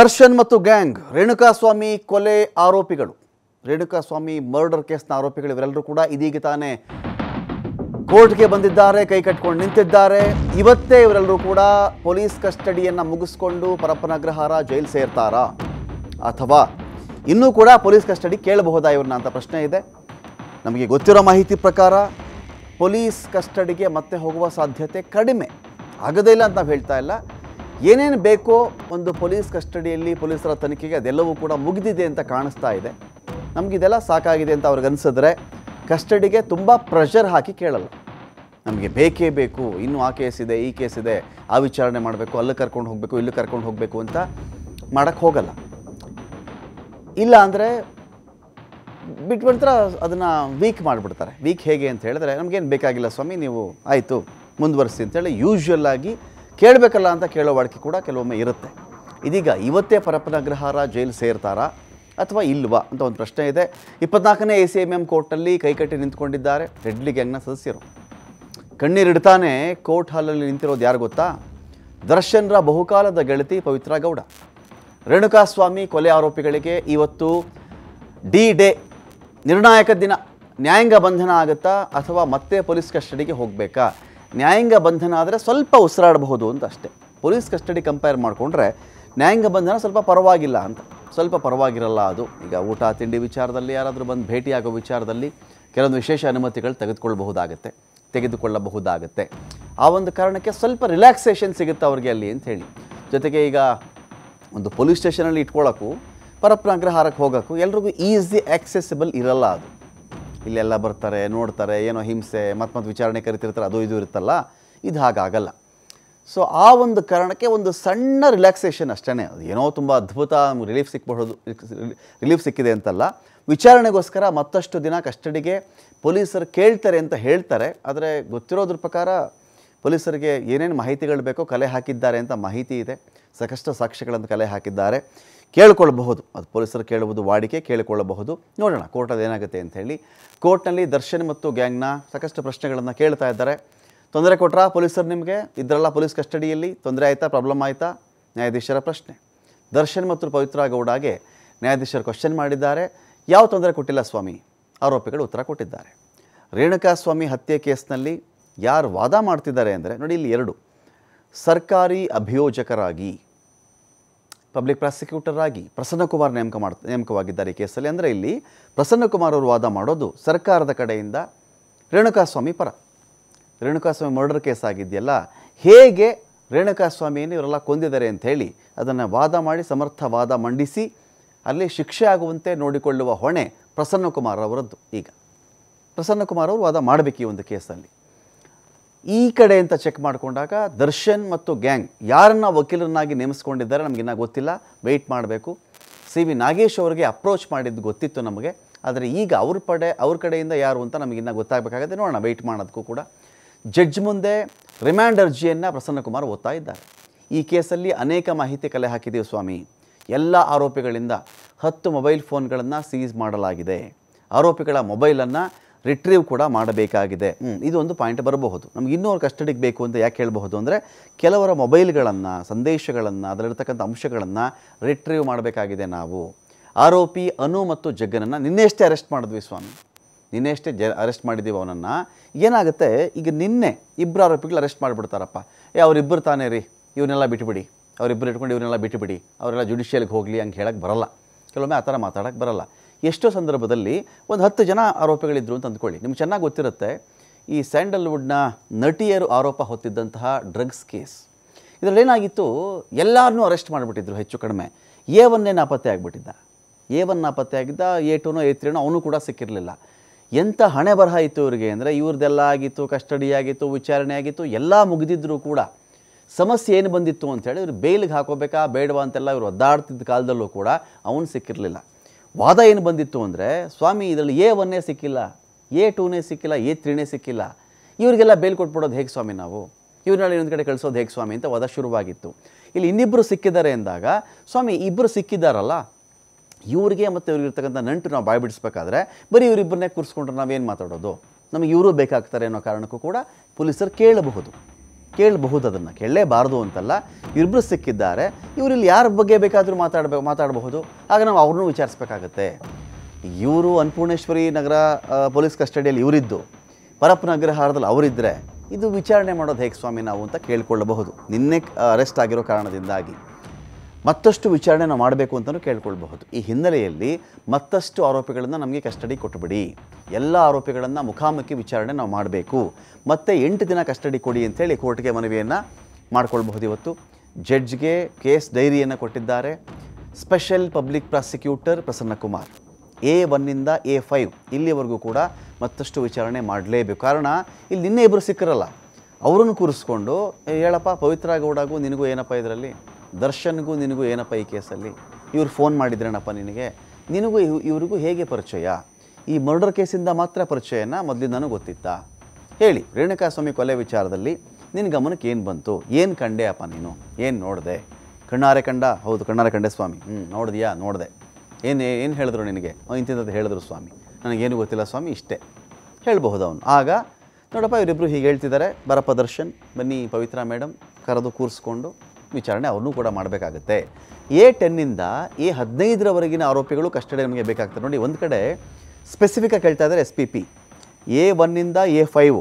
ದರ್ಶನ್ ಮತ್ತು ಗ್ಯಾಂಗ್ ರೇಣುಕಾಸ್ವಾಮಿ ಕೊಲೆ ಆರೋಪಿಗಳು ಸ್ವಾಮಿ ಮರ್ಡರ್ ಕೇಸ್ನ ಆರೋಪಿಗಳು ಇವರೆಲ್ಲರೂ ಕೂಡ ಇದೀಗ ತಾನೇ ಕೋರ್ಟ್ಗೆ ಬಂದಿದ್ದಾರೆ ಕೈ ಕಟ್ಕೊಂಡು ನಿಂತಿದ್ದಾರೆ ಇವತ್ತೇ ಇವರೆಲ್ಲರೂ ಕೂಡ ಪೊಲೀಸ್ ಕಸ್ಟಡಿಯನ್ನು ಮುಗಿಸ್ಕೊಂಡು ಪರಪನಗ್ರಹಾರ ಜೈಲು ಸೇರ್ತಾರಾ ಅಥವಾ ಇನ್ನೂ ಕೂಡ ಪೊಲೀಸ್ ಕಸ್ಟಡಿ ಕೇಳಬಹುದಾ ಇವ್ರನ್ನ ಅಂತ ಪ್ರಶ್ನೆ ಇದೆ ನಮಗೆ ಗೊತ್ತಿರೋ ಮಾಹಿತಿ ಪ್ರಕಾರ ಪೊಲೀಸ್ ಕಸ್ಟಡಿಗೆ ಮತ್ತೆ ಹೋಗುವ ಸಾಧ್ಯತೆ ಕಡಿಮೆ ಆಗದೇ ಇಲ್ಲ ಅಂತ ನಾವು ಹೇಳ್ತಾ ಇಲ್ಲ ಏನೇನು ಬೇಕೋ ಒಂದು ಪೊಲೀಸ್ ಕಸ್ಟಡಿಯಲ್ಲಿ ಪೊಲೀಸರ ತನಿಖೆಗೆ ಅದೆಲ್ಲವೂ ಕೂಡ ಮುಗಿದಿದೆ ಅಂತ ಕಾಣಿಸ್ತಾ ಇದೆ ನಮಗಿದೆಲ್ಲ ಸಾಕಾಗಿದೆ ಅಂತ ಅವ್ರಿಗನ್ಸಿದ್ರೆ ಕಸ್ಟಡಿಗೆ ತುಂಬ ಪ್ರೆಷರ್ ಹಾಕಿ ಕೇಳಲ್ಲ ನಮಗೆ ಬೇಕೇ ಬೇಕು ಇನ್ನೂ ಆ ಕೇಸ್ ಇದೆ ಈ ಕೇಸ್ ಇದೆ ಆ ವಿಚಾರಣೆ ಮಾಡಬೇಕು ಅಲ್ಲಿ ಕರ್ಕೊಂಡು ಹೋಗಬೇಕು ಇಲ್ಲಿ ಕರ್ಕೊಂಡು ಹೋಗಬೇಕು ಅಂತ ಮಾಡೋಕ್ಕೆ ಹೋಗಲ್ಲ ಇಲ್ಲ ಅಂದರೆ ಬಿಟ್ಬಿಡ್ತಾರೆ ಅದನ್ನು ವೀಕ್ ಮಾಡಿಬಿಡ್ತಾರೆ ವೀಕ್ ಹೇಗೆ ಅಂತ ಹೇಳಿದ್ರೆ ನಮಗೇನು ಬೇಕಾಗಿಲ್ಲ ಸ್ವಾಮಿ ನೀವು ಆಯಿತು ಮುಂದುವರಿಸಿ ಅಂತೇಳಿ ಯೂಶ್ವಲ್ಲಾಗಿ ಕೇಳಬೇಕಲ್ಲ ಅಂತ ಕೇಳೋ ವಾಡಿಕೆ ಕೂಡ ಕೆಲವೊಮ್ಮೆ ಇರುತ್ತೆ ಇದೀಗ ಇವತ್ತೇ ಗ್ರಹಾರ ಜೈಲು ಸೇರ್ತಾರಾ ಅಥವಾ ಇಲ್ವಾ ಅಂತ ಒಂದು ಪ್ರಶ್ನೆ ಇದೆ ಇಪ್ಪತ್ನಾಲ್ಕನೇ ಎ ಸಿ ಎಮ್ ಎಮ್ ಕೋರ್ಟಲ್ಲಿ ಕೈಕಟ್ಟಿ ನಿಂತ್ಕೊಂಡಿದ್ದಾರೆ ರೆಡ್ಲಿ ಗ್ಯಾಂಗ್ನ ಸದಸ್ಯರು ಕಣ್ಣೀರಿಡ್ತಾನೆ ಕೋರ್ಟ್ ಹಾಲಲ್ಲಿ ನಿಂತಿರೋದು ಯಾರು ಗೊತ್ತಾ ದರ್ಶನ್ರ ಬಹುಕಾಲದ ಗೆಳತಿ ಪವಿತ್ರ ಗೌಡ ರೇಣುಕಾಸ್ವಾಮಿ ಕೊಲೆ ಆರೋಪಿಗಳಿಗೆ ಇವತ್ತು ಡಿ ಡೇ ನಿರ್ಣಾಯಕ ದಿನ ನ್ಯಾಯಾಂಗ ಬಂಧನ ಆಗುತ್ತಾ ಅಥವಾ ಮತ್ತೆ ಪೊಲೀಸ್ ಕಸ್ಟಡಿಗೆ ಹೋಗಬೇಕಾ ನ್ಯಾಯಾಂಗ ಬಂಧನ ಆದರೆ ಸ್ವಲ್ಪ ಉಸಿರಾಡಬಹುದು ಅಂತ ಅಷ್ಟೇ ಪೊಲೀಸ್ ಕಸ್ಟಡಿ ಕಂಪೇರ್ ಮಾಡಿಕೊಂಡ್ರೆ ನ್ಯಾಯಾಂಗ ಬಂಧನ ಸ್ವಲ್ಪ ಪರವಾಗಿಲ್ಲ ಅಂತ ಸ್ವಲ್ಪ ಪರವಾಗಿರಲ್ಲ ಅದು ಈಗ ಊಟ ತಿಂಡಿ ವಿಚಾರದಲ್ಲಿ ಯಾರಾದರೂ ಬಂದು ಭೇಟಿಯಾಗೋ ವಿಚಾರದಲ್ಲಿ ಕೆಲವೊಂದು ವಿಶೇಷ ಅನುಮತಿಗಳು ತೆಗೆದುಕೊಳ್ಬಹುದಾಗತ್ತೆ ತೆಗೆದುಕೊಳ್ಳಬಹುದಾಗತ್ತೆ ಆ ಒಂದು ಕಾರಣಕ್ಕೆ ಸ್ವಲ್ಪ ರಿಲ್ಯಾಕ್ಸೇಷನ್ ಸಿಗುತ್ತೆ ಅವ್ರಿಗೆ ಅಲ್ಲಿ ಅಂತ ಹೇಳಿ ಜೊತೆಗೆ ಈಗ ಒಂದು ಪೊಲೀಸ್ ಸ್ಟೇಷನಲ್ಲಿ ಇಟ್ಕೊಳ್ಳೋಕ್ಕೂ ಪರಪ್ರಾಗ್ರಹಾರಕ್ಕೆ ಹೋಗೋಕ್ಕೂ ಎಲ್ರಿಗೂ ಈಸಿ ಆ್ಯಕ್ಸೆಸಿಬಲ್ ಇರಲ್ಲ ಅದು ಇಲ್ಲೆಲ್ಲ ಬರ್ತಾರೆ ನೋಡ್ತಾರೆ ಏನೋ ಹಿಂಸೆ ಮತ್ತೆ ಮತ್ತೆ ವಿಚಾರಣೆ ಕರಿತಿರ್ತಾರೆ ಅದು ಇದು ಇರುತ್ತಲ್ಲ ಇದು ಹಾಗಾಗಲ್ಲ ಸೊ ಆ ಒಂದು ಕಾರಣಕ್ಕೆ ಒಂದು ಸಣ್ಣ ರಿಲ್ಯಾಕ್ಸೇಷನ್ ಅಷ್ಟೇ ಅದು ಏನೋ ತುಂಬ ಅದ್ಭುತ ರಿಲೀಫ್ ಸಿಕ್ಬಹುದು ರಿಲೀಫ್ ಸಿಕ್ಕಿದೆ ಅಂತಲ್ಲ ವಿಚಾರಣೆಗೋಸ್ಕರ ಮತ್ತಷ್ಟು ದಿನ ಕಸ್ಟಡಿಗೆ ಪೊಲೀಸರು ಕೇಳ್ತಾರೆ ಅಂತ ಹೇಳ್ತಾರೆ ಆದರೆ ಗೊತ್ತಿರೋದ್ರ ಪ್ರಕಾರ ಪೊಲೀಸರಿಗೆ ಏನೇನು ಮಾಹಿತಿಗಳು ಬೇಕೋ ಕಲೆ ಹಾಕಿದ್ದಾರೆ ಅಂತ ಮಾಹಿತಿ ಇದೆ ಸಾಕಷ್ಟು ಸಾಕ್ಷಿಗಳನ್ನು ಕಲೆ ಹಾಕಿದ್ದಾರೆ ಕೇಳಿಕೊಳ್ಳಬಹುದು ಅದು ಪೊಲೀಸರು ಕೇಳುವುದು ವಾಡಿಕೆ ಕೇಳಿಕೊಳ್ಳಬಹುದು ನೋಡೋಣ ಕೋರ್ಟ್ ಏನಾಗುತ್ತೆ ಅಂತ ಹೇಳಿ ಕೋರ್ಟ್ನಲ್ಲಿ ದರ್ಶನ್ ಮತ್ತು ಗ್ಯಾಂಗ್ನ ಸಾಕಷ್ಟು ಪ್ರಶ್ನೆಗಳನ್ನು ಕೇಳ್ತಾ ಇದ್ದಾರೆ ತೊಂದರೆ ಕೊಟ್ಟರಾ ಪೊಲೀಸರು ನಿಮಗೆ ಇದರಲ್ಲ ಪೊಲೀಸ್ ಕಸ್ಟಡಿಯಲ್ಲಿ ತೊಂದರೆ ಆಯಿತಾ ಪ್ರಾಬ್ಲಮ್ ಆಯಿತಾ ನ್ಯಾಯಾಧೀಶರ ಪ್ರಶ್ನೆ ದರ್ಶನ್ ಮತ್ತು ಪವಿತ್ರ ಗೌಡಾಗೆ ನ್ಯಾಯಾಧೀಶರು ಕ್ವಶನ್ ಮಾಡಿದ್ದಾರೆ ಯಾವ ತೊಂದರೆ ಕೊಟ್ಟಿಲ್ಲ ಸ್ವಾಮಿ ಆರೋಪಿಗಳು ಉತ್ತರ ಕೊಟ್ಟಿದ್ದಾರೆ ರೇಣುಕಾ ಸ್ವಾಮಿ ಹತ್ಯೆ ಕೇಸ್ನಲ್ಲಿ ಯಾರು ವಾದ ಮಾಡ್ತಿದ್ದಾರೆ ಅಂದರೆ ನೋಡಿ ಇಲ್ಲಿ ಎರಡು ಸರ್ಕಾರಿ ಅಭಿಯೋಜಕರಾಗಿ ಪಬ್ಲಿಕ್ ಪ್ರಾಸಿಕ್ಯೂಟರ್ ಆಗಿ ಪ್ರಸನ್ನಕುಮಾರ್ ನೇಮಕ ಮಾಡ ನೇಮಕವಾಗಿದ್ದಾರೆ ಈ ಕೇಸಲ್ಲಿ ಅಂದರೆ ಇಲ್ಲಿ ಪ್ರಸನ್ನಕುಮಾರ್ ಅವರು ವಾದ ಮಾಡೋದು ಸರ್ಕಾರದ ಕಡೆಯಿಂದ ರೇಣುಕಾಸ್ವಾಮಿ ಪರ ರೇಣುಕಾಸ್ವಾಮಿ ಮರ್ಡರ್ ಕೇಸ್ ಆಗಿದೆಯಲ್ಲ ಹೇಗೆ ರೇಣುಕಾಸ್ವಾಮಿಯನ್ನು ಇವರೆಲ್ಲ ಕೊಂದಿದ್ದಾರೆ ಅಂತ ಹೇಳಿ ಅದನ್ನು ವಾದ ಮಾಡಿ ಸಮರ್ಥ ವಾದ ಮಂಡಿಸಿ ಅಲ್ಲಿ ಶಿಕ್ಷೆ ಆಗುವಂತೆ ನೋಡಿಕೊಳ್ಳುವ ಹೊಣೆ ಪ್ರಸನ್ನಕುಮಾರ್ ಅವರದ್ದು ಈಗ ಪ್ರಸನ್ನಕುಮಾರ್ ಅವರು ವಾದ ಮಾಡಬೇಕು ಈ ಒಂದು ಕೇಸಲ್ಲಿ ಈ ಕಡೆ ಅಂತ ಚೆಕ್ ಮಾಡಿಕೊಂಡಾಗ ದರ್ಶನ್ ಮತ್ತು ಗ್ಯಾಂಗ್ ಯಾರನ್ನ ವಕೀಲರನ್ನಾಗಿ ನೇಮಿಸ್ಕೊಂಡಿದ್ದಾರೆ ನಮಗಿನ್ನ ಗೊತ್ತಿಲ್ಲ ವೆಯ್ಟ್ ಮಾಡಬೇಕು ಸಿ ವಿ ನಾಗೇಶ್ ಅವರಿಗೆ ಅಪ್ರೋಚ್ ಮಾಡಿದ್ದು ಗೊತ್ತಿತ್ತು ನಮಗೆ ಆದರೆ ಈಗ ಅವ್ರ ಪಡೆ ಅವ್ರ ಕಡೆಯಿಂದ ಯಾರು ಅಂತ ನಮಗಿನ್ನ ಗೊತ್ತಾಗಬೇಕಾಗತ್ತೆ ನೋಡೋಣ ವೆಯ್ಟ್ ಮಾಡೋದಕ್ಕೂ ಕೂಡ ಜಡ್ಜ್ ಮುಂದೆ ರಿಮ್ಯಾಂಡ್ ಅರ್ಜಿಯನ್ನು ಪ್ರಸನ್ನಕುಮಾರ್ ಓದ್ತಾ ಇದ್ದಾರೆ ಈ ಕೇಸಲ್ಲಿ ಅನೇಕ ಮಾಹಿತಿ ಕಲೆ ಹಾಕಿದ್ದೀವಿ ಸ್ವಾಮಿ ಎಲ್ಲ ಆರೋಪಿಗಳಿಂದ ಹತ್ತು ಮೊಬೈಲ್ ಫೋನ್ಗಳನ್ನು ಸೀಸ್ ಮಾಡಲಾಗಿದೆ ಆರೋಪಿಗಳ ಮೊಬೈಲನ್ನು ರಿಟ್ರೀವ್ ಕೂಡ ಮಾಡಬೇಕಾಗಿದೆ ಇದು ಒಂದು ಪಾಯಿಂಟ್ ಬರಬಹುದು ನಮ್ಗೆ ಇನ್ನೂ ಅವ್ರ ಕಸ್ಟಡಿಗೆ ಬೇಕು ಅಂತ ಯಾಕೆ ಹೇಳಬಹುದು ಅಂದರೆ ಕೆಲವರ ಮೊಬೈಲ್ಗಳನ್ನು ಸಂದೇಶಗಳನ್ನು ಅದರಲ್ಲಿರ್ತಕ್ಕಂಥ ಅಂಶಗಳನ್ನು ರಿಟ್ರೀವ್ ಮಾಡಬೇಕಾಗಿದೆ ನಾವು ಆರೋಪಿ ಅನು ಮತ್ತು ಜಗ್ಗನನ್ನು ನಿನ್ನೆಷ್ಟೇ ಅರೆಸ್ಟ್ ಮಾಡಿದ್ವಿ ಸ್ವಾಮಿ ನಿನ್ನೆಷ್ಟೇ ಜ ಅರೆಸ್ಟ್ ಮಾಡಿದ್ದೀವಿ ಅವನನ್ನು ಏನಾಗುತ್ತೆ ಈಗ ನಿನ್ನೆ ಇಬ್ಬರು ಆರೋಪಿಗಳು ಅರೆಸ್ಟ್ ಮಾಡಿಬಿಡ್ತಾರಪ್ಪ ಏ ಅವರಿಬ್ಬರು ತಾನೇ ರೀ ಇವನ್ನೆಲ್ಲ ಬಿಟ್ಟುಬಿಡಿ ಅವರಿಬ್ಬರು ಇಟ್ಕೊಂಡು ಇವನ್ನೆಲ್ಲ ಬಿಟ್ಟುಬಿಡಿ ಅವರೆಲ್ಲ ಜುಡಿಷಿಯಲ್ಗೆ ಹೋಗಲಿ ಹಂಗೆ ಹೇಳಕ್ಕೆ ಬರಲ್ಲ ಕೆಲವೊಮ್ಮೆ ಆ ಥರ ಮಾತಾಡೋಕ್ಕೆ ಬರಲ್ಲ ಎಷ್ಟೋ ಸಂದರ್ಭದಲ್ಲಿ ಒಂದು ಹತ್ತು ಜನ ಆರೋಪಿಗಳಿದ್ದರು ಅಂತ ಅಂದ್ಕೊಳ್ಳಿ ನಿಮ್ಗೆ ಚೆನ್ನಾಗಿ ಗೊತ್ತಿರುತ್ತೆ ಈ ಸ್ಯಾಂಡಲ್ವುಡ್ನ ನಟಿಯರು ಆರೋಪ ಹೊತ್ತಿದ್ದಂತಹ ಡ್ರಗ್ಸ್ ಕೇಸ್ ಇದರಲ್ಲಿ ಏನಾಗಿತ್ತು ಎಲ್ಲರನ್ನೂ ಅರೆಸ್ಟ್ ಮಾಡಿಬಿಟ್ಟಿದ್ರು ಹೆಚ್ಚು ಕಡಿಮೆ ಎ ಒನ್ನೇ ನಾಪತ್ತೆ ಆಗಿಬಿಟ್ಟಿದ್ದ ಎ ಒನ್ ನಾಪತ್ತೆ ಆಗಿದ್ದ ಎ ಟೂನೋ ಎ ತ್ರೀನೋ ಅವನು ಕೂಡ ಸಿಕ್ಕಿರಲಿಲ್ಲ ಎಂಥ ಹಣೆ ಬರಹ ಇತ್ತು ಇವರಿಗೆ ಅಂದರೆ ಇವ್ರದ್ದೆಲ್ಲ ಆಗಿತ್ತು ಕಸ್ಟಡಿ ಆಗಿತ್ತು ವಿಚಾರಣೆ ಆಗಿತ್ತು ಎಲ್ಲ ಮುಗಿದಿದ್ದರೂ ಕೂಡ ಸಮಸ್ಯೆ ಏನು ಬಂದಿತ್ತು ಅಂತೇಳಿ ಇವ್ರು ಬೇಲಿಗೆ ಹಾಕೋಬೇಕಾ ಬೇಡವಾ ಅಂತೆಲ್ಲ ಇವರು ಒದ್ದಾಡ್ತಿದ್ದ ಕಾಲದಲ್ಲೂ ಕೂಡ ಅವನು ಸಿಕ್ಕಿರಲಿಲ್ಲ ವಾದ ಏನು ಬಂದಿತ್ತು ಅಂದರೆ ಸ್ವಾಮಿ ಇದರಲ್ಲಿ ಎ ಒನ್ನೇ ಸಿಕ್ಕಿಲ್ಲ ಎ ಟೂನೇ ಸಿಕ್ಕಿಲ್ಲ ಎ ತ್ರೀನೇ ಸಿಕ್ಕಿಲ್ಲ ಇವರಿಗೆಲ್ಲ ಬೇಲ್ ಕೊಟ್ಬಿಡೋದು ಹೇಗೆ ಸ್ವಾಮಿ ನಾವು ಇವ್ರನ್ನ ಇನ್ನೊಂದು ಕಡೆ ಕಳಿಸೋದು ಹೇಗೆ ಸ್ವಾಮಿ ಅಂತ ವಾದ ಶುರುವಾಗಿತ್ತು ಇಲ್ಲಿ ಇನ್ನಿಬ್ಬರು ಸಿಕ್ಕಿದ್ದಾರೆ ಎಂದಾಗ ಸ್ವಾಮಿ ಇಬ್ಬರು ಸಿಕ್ಕಿದ್ದಾರಲ್ಲ ಇವರಿಗೆ ಮತ್ತು ಇವ್ರಿಗಿರ್ತಕ್ಕಂಥ ನಂಟು ನಾವು ಬಾಯಿ ಬಿಡಿಸ್ಬೇಕಾದ್ರೆ ಬರೀ ಇವರಿಬ್ಬರನ್ನೇ ಕೂರಿಸ್ಕೊಂಡ್ರೆ ನಾವೇನು ಮಾತಾಡೋದು ನಮಗೆ ಇವರು ಬೇಕಾಗ್ತಾರೆ ಅನ್ನೋ ಕಾರಣಕ್ಕೂ ಕೂಡ ಪೊಲೀಸರು ಕೇಳಬಹುದು ಕೇಳಬಹುದು ಅದನ್ನು ಕೇಳಲೇಬಾರದು ಅಂತಲ್ಲ ಇಬ್ಬರು ಸಿಕ್ಕಿದ್ದಾರೆ ಇವರಿಲ್ಲಿ ಯಾರ ಬಗ್ಗೆ ಬೇಕಾದರೂ ಮಾತಾಡಬೇಕು ಮಾತಾಡಬಹುದು ಆಗ ನಾವು ಅವ್ರನ್ನೂ ವಿಚಾರಿಸ್ಬೇಕಾಗತ್ತೆ ಇವರು ಅನ್ನಪೂರ್ಣೇಶ್ವರಿ ನಗರ ಪೊಲೀಸ್ ಕಸ್ಟಡಿಯಲ್ಲಿ ಇವರಿದ್ದು ಪರಪ್ಪನ ಅಗ್ರಹಾರದಲ್ಲಿ ಅವರಿದ್ದರೆ ಇದು ವಿಚಾರಣೆ ಮಾಡೋದು ಹೇಗೆ ಸ್ವಾಮಿ ನಾವು ಅಂತ ಕೇಳಿಕೊಳ್ಳಬಹುದು ನಿನ್ನೆ ಅರೆಸ್ಟ್ ಆಗಿರೋ ಕಾರಣದಿಂದಾಗಿ ಮತ್ತಷ್ಟು ವಿಚಾರಣೆ ನಾವು ಮಾಡಬೇಕು ಅಂತಲೂ ಕೇಳ್ಕೊಳ್ಬಹುದು ಈ ಹಿನ್ನೆಲೆಯಲ್ಲಿ ಮತ್ತಷ್ಟು ಆರೋಪಿಗಳನ್ನು ನಮಗೆ ಕಸ್ಟಡಿ ಕೊಟ್ಟುಬಿಡಿ ಎಲ್ಲ ಆರೋಪಿಗಳನ್ನು ಮುಖಾಮುಖಿ ವಿಚಾರಣೆ ನಾವು ಮಾಡಬೇಕು ಮತ್ತು ಎಂಟು ದಿನ ಕಸ್ಟಡಿ ಕೊಡಿ ಅಂಥೇಳಿ ಕೋರ್ಟ್ಗೆ ಮನವಿಯನ್ನು ಮಾಡ್ಕೊಳ್ಬಹುದು ಇವತ್ತು ಜಡ್ಜ್ಗೆ ಕೇಸ್ ಡೈರಿಯನ್ನು ಕೊಟ್ಟಿದ್ದಾರೆ special public prosecutor Prasanna Kumar A ಒನ್ನಿಂದ ಎ ಫೈವ್ ಇಲ್ಲಿವರೆಗೂ ಕೂಡ ಮತ್ತಷ್ಟು ವಿಚಾರಣೆ ಮಾಡಲೇಬೇಕು ಕಾರಣ ಇಲ್ಲಿ ನಿನ್ನೆ ಇಬ್ಬರು ಸಿಕ್ಕಿರಲ್ಲ ಅವರನ್ನು ಕೂರಿಸ್ಕೊಂಡು ಹೇಳಪ್ಪ ಪವಿತ್ರ ಗೌಡಗೂ ನಿನಗೂ ಏನಪ್ಪ ಇದರಲ್ಲಿ ದರ್ಶನ್ಗೂ ನಿನಗೂ ಏನಪ್ಪ ಈ ಕೇಸಲ್ಲಿ ಇವ್ರು ಫೋನ್ ಮಾಡಿದ್ರೇನಪ್ಪ ನಿನಗೆ ನಿನಗೂ ಇವ್ ಇವ್ರಿಗೂ ಹೇಗೆ ಪರಿಚಯ ಈ ಮರ್ಡರ್ ಕೇಸಿಂದ ಮಾತ್ರ ಪರಿಚಯನ ಮೊದಲಿಂದನೂ ಗೊತ್ತಿತ್ತಾ ಹೇಳಿ ರೇಣುಕಾಸ್ವಾಮಿ ಕೊಲೆ ವಿಚಾರದಲ್ಲಿ ನಿನ್ನ ಗಮನಕ್ಕೆ ಏನು ಬಂತು ಏನು ಕಂಡೆ ಅಪ್ಪ ನೀನು ಏನು ನೋಡಿದೆ ಕಣ್ಣಾರೆ ಕಂಡ ಹೌದು ಕಣ್ಣಾರೆ ಕಂಡೆ ಸ್ವಾಮಿ ಹ್ಞೂ ನೋಡಿದೆಯಾ ನೋಡಿದೆ ಏನು ಏನು ಹೇಳಿದ್ರು ನಿನಗೆ ಇಂತಿಂತ ಹೇಳಿದ್ರು ಸ್ವಾಮಿ ನನಗೇನು ಗೊತ್ತಿಲ್ಲ ಸ್ವಾಮಿ ಇಷ್ಟೇ ಹೇಳಬಹುದು ಅವನು ಆಗ ನೋಡಪ್ಪ ಇವರಿಬ್ಬರು ಹೀಗೆ ಹೇಳ್ತಿದ್ದಾರೆ ಬರಪ್ಪ ದರ್ಶನ್ ಬನ್ನಿ ಪವಿತ್ರ ಮೇಡಮ್ ಕರೆದು ಕೂರಿಸ್ಕೊಂಡು ವಿಚಾರಣೆ ಅವ್ರನ್ನೂ ಕೂಡ ಮಾಡಬೇಕಾಗುತ್ತೆ ಎ ಟೆನ್ನಿಂದ ಎ ಹದಿನೈದರವರೆಗಿನ ಆರೋಪಿಗಳು ಕಸ್ಟಡಿ ನಮಗೆ ಬೇಕಾಗ್ತದೆ ನೋಡಿ ಒಂದು ಕಡೆ ಸ್ಪೆಸಿಫಿಕ್ಕಾಗಿ ಕೇಳ್ತಾ ಇದ್ದಾರೆ ಎಸ್ ಪಿ ಪಿ ಎ ಒನ್ನಿಂದ ಎ ಫೈವ್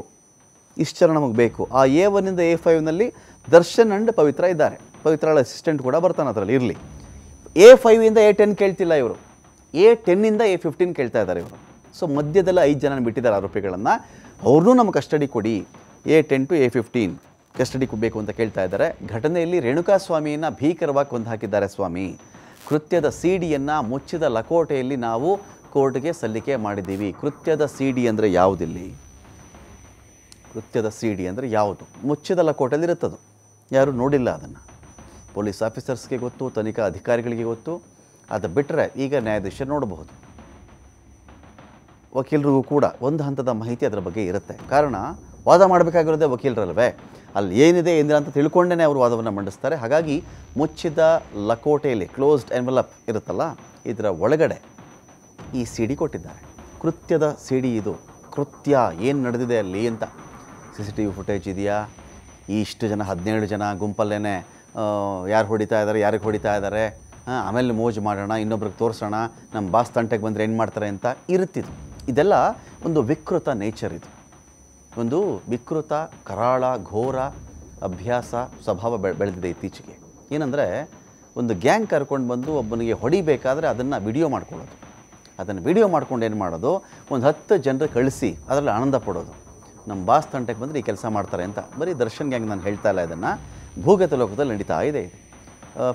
ಇಷ್ಟರ ನಮಗೆ ಬೇಕು ಆ ಎ ಒನ್ನಿಂದ ಎ ಫೈವ್ನಲ್ಲಿ ದರ್ಶನ್ ಅಂಡ್ ಪವಿತ್ರ ಇದ್ದಾರೆ ಪವಿತ್ರಳ ಅಸಿಸ್ಟೆಂಟ್ ಕೂಡ ಬರ್ತಾನೆ ಅದರಲ್ಲಿ ಇರಲಿ ಎ ಫೈವಿಂದ ಎ ಟೆನ್ ಕೇಳ್ತಿಲ್ಲ ಇವರು ಎ ಟೆನ್ನಿಂದ ಎ ಫಿಫ್ಟೀನ್ ಕೇಳ್ತಾ ಇದ್ದಾರೆ ಇವರು ಸೊ ಮಧ್ಯದಲ್ಲಿ ಐದು ಜನ ಬಿಟ್ಟಿದ್ದಾರೆ ಆರೋಪಿಗಳನ್ನು ಅವ್ರನ್ನೂ ನಮ್ಮ ಕಸ್ಟಡಿ ಕೊಡಿ A ten to A fifteen ಕಸ್ಟಡಿಗೆ ಬೇಕು ಅಂತ ಕೇಳ್ತಾ ಇದ್ದಾರೆ ಘಟನೆಯಲ್ಲಿ ರೇಣುಕಾ ಸ್ವಾಮಿಯನ್ನು ಭೀಕರವಾಗಿ ಕೊಂದು ಹಾಕಿದ್ದಾರೆ ಸ್ವಾಮಿ ಕೃತ್ಯದ ಸಿಡಿಯನ್ನು ಮುಚ್ಚಿದ ಲಕೋಟೆಯಲ್ಲಿ ನಾವು ಕೋರ್ಟ್ಗೆ ಸಲ್ಲಿಕೆ ಮಾಡಿದ್ದೀವಿ ಕೃತ್ಯದ ಸಿ ಡಿ ಅಂದರೆ ಯಾವುದಿಲ್ಲಿ ಕೃತ್ಯದ ಸಿ ಡಿ ಅಂದರೆ ಯಾವುದು ಮುಚ್ಚಿದ ಲಕೋಟೆಯಲ್ಲಿ ಇರುತ್ತದು ಯಾರೂ ನೋಡಿಲ್ಲ ಅದನ್ನು ಪೊಲೀಸ್ ಆಫೀಸರ್ಸ್ಗೆ ಗೊತ್ತು ತನಿಖಾ ಅಧಿಕಾರಿಗಳಿಗೆ ಗೊತ್ತು ಅದು ಬಿಟ್ಟರೆ ಈಗ ನ್ಯಾಯಾಧೀಶ ನೋಡಬಹುದು ವಕೀಲರಿಗೂ ಕೂಡ ಒಂದು ಹಂತದ ಮಾಹಿತಿ ಅದರ ಬಗ್ಗೆ ಇರುತ್ತೆ ಕಾರಣ ವಾದ ಮಾಡಬೇಕಾಗಿರೋದೇ ವಕೀಲರಲ್ವೇ ಅಲ್ಲಿ ಏನಿದೆ ಏನಿಲ್ಲ ಅಂತ ತಿಳ್ಕೊಂಡೇ ಅವರು ವಾದವನ್ನು ಮಂಡಿಸ್ತಾರೆ ಹಾಗಾಗಿ ಮುಚ್ಚಿದ ಲಕೋಟೆಯಲ್ಲಿ ಕ್ಲೋಸ್ಡ್ ಎನ್ವಲಪ್ ಇರುತ್ತಲ್ಲ ಇದರ ಒಳಗಡೆ ಈ ಸಿಡಿ ಕೊಟ್ಟಿದ್ದಾರೆ ಕೃತ್ಯದ ಸಿಡಿ ಇದು ಕೃತ್ಯ ಏನು ನಡೆದಿದೆ ಅಲ್ಲಿ ಅಂತ C C T V footage ಇದೆಯಾ ಇಷ್ಟು ಜನ ಹದಿನೇಳು ಜನ ಗುಂಪಲ್ಲೇ ಯಾರು ಹೊಡಿತಾ ಇದ್ದಾರೆ ಯಾರಿಗೆ ಹೊಡಿತಾ ಇದ್ದಾರೆ ಆಮೇಲೆ ಮೋಜು ಮಾಡೋಣ ಇನ್ನೊಬ್ರಿಗೆ ತೋರಿಸೋಣ ನಮ್ಮ ಬಾಸ್ ತಂಟೆಗೆ ಬಂದರೆ ಏನು ಮಾಡ್ತಾರೆ ಅಂತ ಇರುತ್ತಿದ್ದು ಇದೆಲ್ಲ ಒಂದು ವಿಕೃತ ನೇಚರ್ ಇದು ಒಂದು ವಿಕೃತ ಕರಾಳ ಘೋರ ಅಭ್ಯಾಸ ಸ್ವಭಾವ ಬೆಳೆ ಬೆಳೆದಿದೆ ಇತ್ತೀಚೆಗೆ ಏನಂದರೆ ಒಂದು ಗ್ಯಾಂಗ್ ಕರ್ಕೊಂಡು ಬಂದು ಒಬ್ಬನಿಗೆ ಹೊಡಿಬೇಕಾದ್ರೆ ಅದನ್ನು ವಿಡಿಯೋ ಮಾಡ್ಕೊಳ್ಳೋದು ಅದನ್ನು ವಿಡಿಯೋ ಮಾಡ್ಕೊಂಡು ಏನು ಮಾಡೋದು ಒಂದು ಹತ್ತು ಜನರು ಕಳಿಸಿ ಅದರಲ್ಲಿ ಆನಂದ ಪಡೋದು ನಮ್ಮ ಬಾಸ್ ತಂಟಕ್ಕೆ ಬಂದರೆ ಈ ಕೆಲಸ ಮಾಡ್ತಾರೆ ಅಂತ ಬರೀ ದರ್ಶನ್ ಗ್ಯಾಂಗ್ ನಾನು ಹೇಳ್ತಾ ಇಲ್ಲ ಇದನ್ನು ಭೂಗತ ಲೋಕದಲ್ಲಿ ನಡೀತಾ ಇದೆ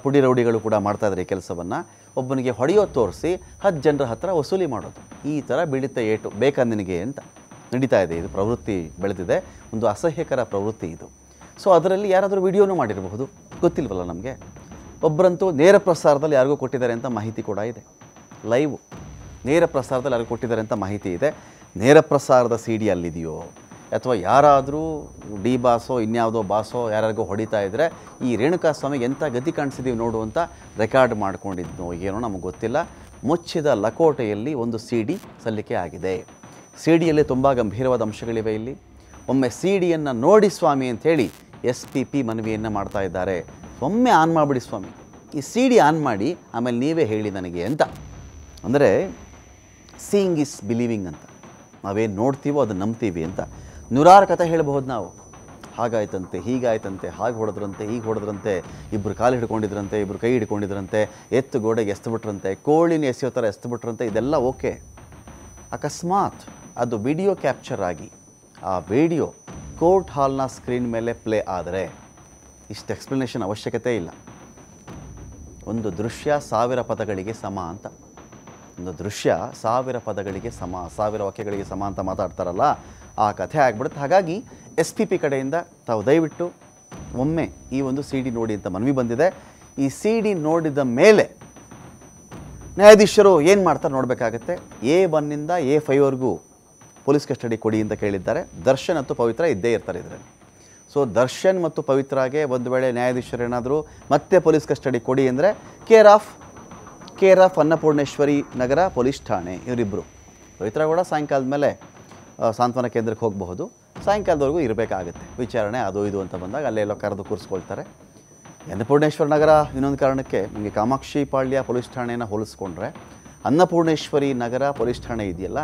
ಪುಡಿ ರೌಡಿಗಳು ಕೂಡ ಮಾಡ್ತಾ ಇದ್ದಾರೆ ಈ ಕೆಲಸವನ್ನು ಒಬ್ಬನಿಗೆ ಹೊಡೆಯೋ ತೋರಿಸಿ ಹತ್ತು ಜನರ ಹತ್ರ ವಸೂಲಿ ಮಾಡೋದು ಈ ಥರ ಬೀಳುತ್ತೆ ಏಟು ಬೇಕಾ ನಿನಗೆ ಅಂತ ನಡೀತಾ ಇದೆ ಇದು ಪ್ರವೃತ್ತಿ ಬೆಳೆದಿದೆ ಒಂದು ಅಸಹ್ಯಕರ ಪ್ರವೃತ್ತಿ ಇದು ಸೊ ಅದರಲ್ಲಿ ಯಾರಾದರೂ ವಿಡಿಯೋನೂ ಮಾಡಿರಬಹುದು ಗೊತ್ತಿಲ್ವಲ್ಲ ನಮಗೆ ಒಬ್ಬರಂತೂ ನೇರ ಪ್ರಸಾರದಲ್ಲಿ ಯಾರಿಗೂ ಕೊಟ್ಟಿದ್ದಾರೆ ಅಂತ ಮಾಹಿತಿ ಕೂಡ ಇದೆ ಲೈವ್ ನೇರ ಪ್ರಸಾರದಲ್ಲಿ ಯಾರಿಗೂ ಕೊಟ್ಟಿದ್ದಾರೆ ಅಂತ ಮಾಹಿತಿ ಇದೆ ನೇರ ಪ್ರಸಾರದ ಸಿ ಡಿ ಅಲ್ಲಿದೆಯೋ ಅಥವಾ ಯಾರಾದರೂ ಡಿ ಬಾಸೋ ಇನ್ಯಾವುದೋ ಬಾಸೋ ಯಾರಿಗೂ ಹೊಡಿತಾ ಇದ್ದರೆ ಈ ರೇಣುಕಾ ಸ್ವಾಮಿಗೆ ಎಂಥ ಗತಿ ಕಾಣಿಸಿದೀವಿ ನೋಡು ಅಂತ ರೆಕಾರ್ಡ್ ಮಾಡ್ಕೊಂಡಿದ್ನೋ ಏನೋ ನಮಗೆ ಗೊತ್ತಿಲ್ಲ ಮುಚ್ಚಿದ ಲಕೋಟೆಯಲ್ಲಿ ಒಂದು ಸಿ ಡಿ ಸಲ್ಲಿಕೆ ಆಗಿದೆ ಸಿ ಡಿಯಲ್ಲಿ ತುಂಬ ಗಂಭೀರವಾದ ಅಂಶಗಳಿವೆ ಇಲ್ಲಿ ಒಮ್ಮೆ ಸಿ ಡಿಯನ್ನು ನೋಡಿ ಸ್ವಾಮಿ ಅಂಥೇಳಿ ಎಸ್ ಪಿ ಪಿ ಮನವಿಯನ್ನು ಮಾಡ್ತಾ ಇದ್ದಾರೆ ಒಮ್ಮೆ ಆನ್ ಮಾಡಿಬಿಡಿ ಸ್ವಾಮಿ ಈ ಸಿ ಡಿ ಆನ್ ಮಾಡಿ ಆಮೇಲೆ ನೀವೇ ಹೇಳಿ ನನಗೆ ಅಂತ ಅಂದರೆ ಸೀಯಿಂಗ್ ಇಸ್ ಬಿಲೀವಿಂಗ್ ಅಂತ ನಾವೇನು ನೋಡ್ತೀವೋ ಅದು ನಂಬ್ತೀವಿ ಅಂತ ನೂರಾರು ಕಥೆ ಹೇಳಬಹುದು ನಾವು ಹಾಗಾಯ್ತಂತೆ ಹೀಗಾಯ್ತಂತೆ ಹಾಗೆ ಹೊಡೆದ್ರಂತೆ ಹೀಗೆ ಹೊಡೆದ್ರಂತೆ ಇಬ್ಬರು ಕಾಲು ಹಿಡ್ಕೊಂಡಿದ್ರಂತೆ ಇಬ್ಬರು ಕೈ ಹಿಡ್ಕೊಂಡಿದ್ರಂತೆ ಎತ್ತು ಗೋಡೆಗೆ ಎಸ್ತು ಬಿಟ್ರಂತೆ ಕೋಳಿನ ಎಸೆಯೋ ಥರ ಎಸ್ತು ಬಿಟ್ರಂತೆ ಇದೆಲ್ಲ ಓಕೆ ಅಕಸ್ಮಾತ್ ಅದು ವಿಡಿಯೋ ಕ್ಯಾಪ್ಚರ್ ಆಗಿ ಆ ವಿಡಿಯೋ ಕೋರ್ಟ್ ಹಾಲ್ನ ಸ್ಕ್ರೀನ್ ಮೇಲೆ ಪ್ಲೇ ಆದರೆ ಇಷ್ಟು ಎಕ್ಸ್ಪ್ಲನೇಷನ್ ಅವಶ್ಯಕತೆ ಇಲ್ಲ ಒಂದು ದೃಶ್ಯ ಸಾವಿರ ಪದಗಳಿಗೆ ಸಮ ಅಂತ ಒಂದು ದೃಶ್ಯ ಸಾವಿರ ಪದಗಳಿಗೆ ಸಮ ಸಾವಿರ ವಾಕ್ಯಗಳಿಗೆ ಸಮ ಅಂತ ಮಾತಾಡ್ತಾರಲ್ಲ ಆ ಕಥೆ ಆಗ್ಬಿಡುತ್ತೆ ಹಾಗಾಗಿ ಎಸ್ ಪಿ ಪಿ ಕಡೆಯಿಂದ ತಾವು ದಯವಿಟ್ಟು ಒಮ್ಮೆ ಈ ಒಂದು ಸಿ ಡಿ ನೋಡಿ ಅಂತ ಮನವಿ ಬಂದಿದೆ ಈ ಸಿ ಡಿ ನೋಡಿದ ಮೇಲೆ ನ್ಯಾಯಾಧೀಶರು ಏನು ಮಾಡ್ತಾರೆ ನೋಡಬೇಕಾಗತ್ತೆ ಎ ಒನ್ನಿಂದ ಎ ಫೈವ್ವರೆಗೂ ಪೊಲೀಸ್ ಕಸ್ಟಡಿ ಕೊಡಿ ಅಂತ ಕೇಳಿದ್ದಾರೆ ದರ್ಶನ್ ಮತ್ತು ಪವಿತ್ರ ಇದ್ದೇ ಇರ್ತಾರೆ ಇದರಲ್ಲಿ ಸೊ ದರ್ಶನ್ ಮತ್ತು ಪವಿತ್ರಾಗೆ ಒಂದು ವೇಳೆ ನ್ಯಾಯಾಧೀಶರೇನಾದರೂ ಮತ್ತೆ ಪೊಲೀಸ್ ಕಸ್ಟಡಿ ಕೊಡಿ ಅಂದರೆ care of care of Annapoorneshwari Nagar police ಠಾಣೆ ಇವರಿಬ್ಬರು ಪವಿತ್ರ ಕೂಡ ಸಾಯಂಕಾಲದ ಮೇಲೆ ಸಾಂತ್ವನ ಕೇಂದ್ರಕ್ಕೆ ಹೋಗಬಹುದು ಸಾಯಂಕಾಲದವರೆಗೂ ಇರಬೇಕಾಗುತ್ತೆ ವಿಚಾರಣೆ ಅದು ಇದು ಅಂತ ಬಂದಾಗ ಅಲ್ಲೆಲ್ಲೋ ಕರೆದು ಕೂರಿಸ್ಕೊಳ್ತಾರೆ ಅನ್ನಪೂರ್ಣೇಶ್ವರ ನಗರ ಇನ್ನೊಂದು ಕಾರಣಕ್ಕೆ ನಮಗೆ ಕಾಮಾಕ್ಷಿ ಪಾಳ್ಯ ಪೊಲೀಸ್ ಠಾಣೆಯನ್ನು ಹೋಲಿಸ್ಕೊಂಡ್ರೆ ಅನ್ನಪೂರ್ಣೇಶ್ವರಿ ನಗರ ಪೊಲೀಸ್ ಠಾಣೆ ಇದೆಯಲ್ಲ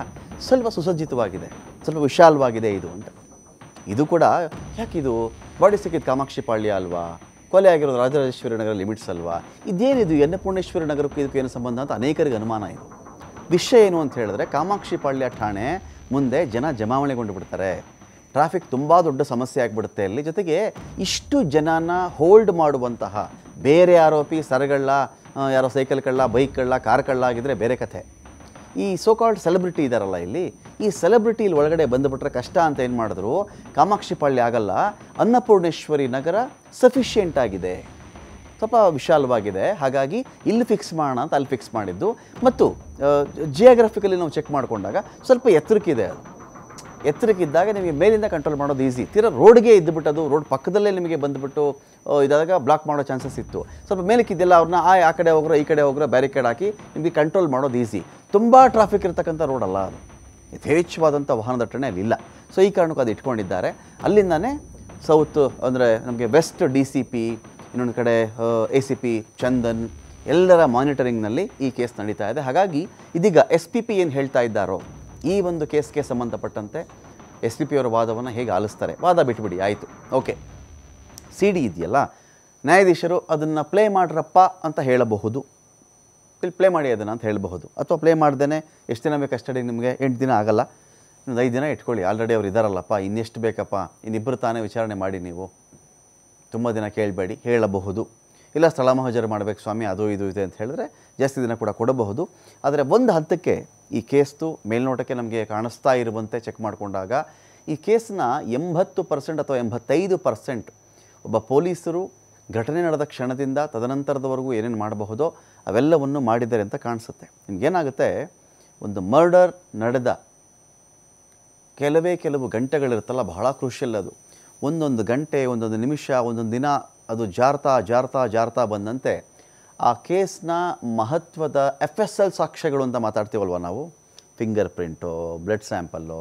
ಸ್ವಲ್ಪ ಸುಸಜ್ಜಿತವಾಗಿದೆ ಸ್ವಲ್ಪ ವಿಶಾಲವಾಗಿದೆ ಇದು ಅಂತ ಇದು ಕೂಡ ಯಾಕಿದು ಬಾಡಿ ಸಿಕ್ಕಿದ ಕಾಮಾಕ್ಷಿ ಪಾಳ್ಯ ಅಲ್ವಾ ಕೊಲೆ ಆಗಿರೋದು ರಾಜರಾಜೇಶ್ವರಿ ನಗರ ಲಿಮಿಟ್ಸ್ ಅಲ್ವಾ ಇದೇನಿದು ಅನ್ನಪೂರ್ಣೇಶ್ವರಿ ನಗರಕ್ಕೂ ಇದಕ್ಕೇನು ಏನು ಸಂಬಂಧ ಅಂತ ಅನೇಕರಿಗೆ ಅನುಮಾನ ಇದು ವಿಷಯ ಏನು ಅಂತ ಹೇಳಿದ್ರೆ ಕಾಮಾಕ್ಷಿ ಪಾಳ್ಯ ಠಾಣೆ ಮುಂದೆ ಜನ ಜಮಾವಣೆಗೊಂಡು ಬಿಡ್ತಾರೆ ಟ್ರಾಫಿಕ್ ತುಂಬ ದೊಡ್ಡ ಸಮಸ್ಯೆ ಆಗಿಬಿಡುತ್ತೆ ಅಲ್ಲಿ ಜೊತೆಗೆ ಇಷ್ಟು ಜನನ ಹೋಲ್ಡ್ ಮಾಡುವಂತಹ ಬೇರೆ ಆರೋಪಿ ಸರಗಳ್ಳ ಯಾರೋ ಸೈಕಲ್ ಕಳ್ಳ ಬೈಕ್ ಕಳ್ಳ ಕಾರ್ ಕಳ್ಳ ಆಗಿದ್ದರೆ ಬೇರೆ ಕಥೆ ಈ ಸೋಕಾಲ್ಡ್ ಸೆಲೆಬ್ರಿಟಿ ಇದ್ದಾರಲ್ಲ ಇಲ್ಲಿ ಈ ಸೆಲೆಬ್ರಿಟಿ ಇಲ್ಲಿ ಒಳಗಡೆ ಬಂದುಬಿಟ್ರೆ ಕಷ್ಟ ಅಂತ ಏನು ಮಾಡಿದ್ರು ಪಳ್ಳಿ ಆಗಲ್ಲ ಅನ್ನಪೂರ್ಣೇಶ್ವರಿ ನಗರ ಸಫಿಷಿಯೆಂಟ್ ಆಗಿದೆ ಸ್ವಲ್ಪ ವಿಶಾಲವಾಗಿದೆ ಹಾಗಾಗಿ ಇಲ್ಲಿ ಫಿಕ್ಸ್ ಮಾಡೋಣ ಅಂತ ಅಲ್ಲಿ ಫಿಕ್ಸ್ ಮಾಡಿದ್ದು ಮತ್ತು ಜಿಯಾಗ್ರಫಿಕಲಿ ನಾವು ಚೆಕ್ ಮಾಡಿಕೊಂಡಾಗ ಸ್ವಲ್ಪ ಎತ್ತರಕ್ಕಿದೆ ಅದು ಎತ್ತರಕ್ಕಿದ್ದಾಗ ನಿಮಗೆ ಮೇಲಿಂದ ಕಂಟ್ರೋಲ್ ಮಾಡೋದು ಈಸಿ ತೀರ ರೋಡ್ಗೆ ಅದು ರೋಡ್ ಪಕ್ಕದಲ್ಲೇ ನಿಮಗೆ ಬಂದುಬಿಟ್ಟು ಇದಾಗ ಬ್ಲಾಕ್ ಮಾಡೋ ಚಾನ್ಸಸ್ ಇತ್ತು ಸ್ವಲ್ಪ ಮೇಲಕ್ಕಿದ್ದಿಲ್ಲ ಅವ್ರನ್ನ ಆ ಆ ಕಡೆ ಹೋಗ್ರೆ ಈ ಕಡೆ ಹೋಗ್ರೆ ಬ್ಯಾರಿಕೇಡ್ ಹಾಕಿ ನಿಮಗೆ ಕಂಟ್ರೋಲ್ ಮಾಡೋದು ಈಸಿ ತುಂಬ ಟ್ರಾಫಿಕ್ ಇರತಕ್ಕಂಥ ರೋಡ್ ಅಲ್ಲ ಅದು ಯಥೇಚ್ಛವಾದಂಥ ವಾಹನ ದಟ್ಟಣೆ ಅಲ್ಲಿಲ್ಲ ಸೊ ಈ ಕಾರಣಕ್ಕೂ ಅದು ಇಟ್ಕೊಂಡಿದ್ದಾರೆ ಅಲ್ಲಿಂದನೇ ಸೌತ್ ಅಂದರೆ ನಮಗೆ ವೆಸ್ಟ್ ಡಿ ಸಿ ಪಿ ಇನ್ನೊಂದು ಕಡೆ ಎ ಸಿ ಪಿ ಚಂದನ್ ಎಲ್ಲರ ಮಾನಿಟರಿಂಗ್ನಲ್ಲಿ ಈ ಕೇಸ್ ನಡೀತಾ ಇದೆ ಹಾಗಾಗಿ ಇದೀಗ ಎಸ್ ಪಿ ಪಿ ಏನು ಹೇಳ್ತಾ ಇದ್ದಾರೋ ಈ ಒಂದು ಕೇಸ್ಗೆ ಸಂಬಂಧಪಟ್ಟಂತೆ ಎಸ್ ಪಿ ಅವರ ವಾದವನ್ನು ಹೇಗೆ ಆಲಿಸ್ತಾರೆ ವಾದ ಬಿಟ್ಬಿಡಿ ಆಯಿತು ಓಕೆ ಸಿ ಡಿ ಇದೆಯಲ್ಲ ನ್ಯಾಯಾಧೀಶರು ಅದನ್ನು ಪ್ಲೇ ಮಾಡ್ರಪ್ಪ ಅಂತ ಹೇಳಬಹುದು ಇಲ್ಲಿ ಪ್ಲೇ ಮಾಡಿ ಅದನ್ನು ಅಂತ ಹೇಳಬಹುದು ಅಥವಾ ಪ್ಲೇ ಮಾಡ್ದೇ ಎಷ್ಟು ದಿನ ಬೇಕು ಅಷ್ಟಡಿ ನಿಮಗೆ ಎಂಟು ದಿನ ಆಗಲ್ಲ ಇನ್ನೊಂದು ಐದು ದಿನ ಇಟ್ಕೊಳ್ಳಿ ಆಲ್ರೆಡಿ ಅವ್ರು ಇದ್ದಾರಲ್ಲಪ್ಪ ಇನ್ನೆಷ್ಟು ಬೇಕಪ್ಪ ಇನ್ನಿಬ್ಬರು ತಾನೇ ವಿಚಾರಣೆ ಮಾಡಿ ನೀವು ತುಂಬ ದಿನ ಕೇಳಬೇಡಿ ಹೇಳಬಹುದು ಇಲ್ಲ ಸ್ಥಳ ಮಹಜರು ಮಾಡಬೇಕು ಸ್ವಾಮಿ ಅದು ಇದು ಇದೆ ಅಂತ ಹೇಳಿದ್ರೆ ಜಾಸ್ತಿ ದಿನ ಕೂಡ ಕೊಡಬಹುದು ಆದರೆ ಒಂದು ಹಂತಕ್ಕೆ ಈ ಕೇಸ್ದು ಮೇಲ್ನೋಟಕ್ಕೆ ನಮಗೆ ಕಾಣಿಸ್ತಾ ಇರುವಂತೆ ಚೆಕ್ ಮಾಡಿಕೊಂಡಾಗ ಈ ಕೇಸ್ನ ಎಂಬತ್ತು ಪರ್ಸೆಂಟ್ ಅಥವಾ ಎಂಬತ್ತೈದು ಪರ್ಸೆಂಟ್ ಒಬ್ಬ ಪೊಲೀಸರು ಘಟನೆ ನಡೆದ ಕ್ಷಣದಿಂದ ತದನಂತರದವರೆಗೂ ಏನೇನು ಮಾಡಬಹುದೋ ಅವೆಲ್ಲವನ್ನು ಮಾಡಿದ್ದಾರೆ ಅಂತ ಕಾಣಿಸುತ್ತೆ ನಿಮಗೇನಾಗುತ್ತೆ ಒಂದು ಮರ್ಡರ್ ನಡೆದ ಕೆಲವೇ ಕೆಲವು ಗಂಟೆಗಳಿರುತ್ತಲ್ಲ ಬಹಳ ಕೃಷಿಯಲ್ಲದು ಅದು ಒಂದೊಂದು ಗಂಟೆ ಒಂದೊಂದು ನಿಮಿಷ ಒಂದೊಂದು ದಿನ ಅದು ಜಾರ್ತಾ ಜಾರ್ತಾ ಜಾರ್ತಾ ಬಂದಂತೆ ಆ ಕೇಸ್ನ ಮಹತ್ವದ ಎಫ್ ಎಸ್ ಎಲ್ ಸಾಕ್ಷ್ಯಗಳು ಅಂತ ಮಾತಾಡ್ತೀವಲ್ವ ನಾವು ಫಿಂಗರ್ ಪ್ರಿಂಟು ಬ್ಲಡ್ ಸ್ಯಾಂಪಲ್ಲು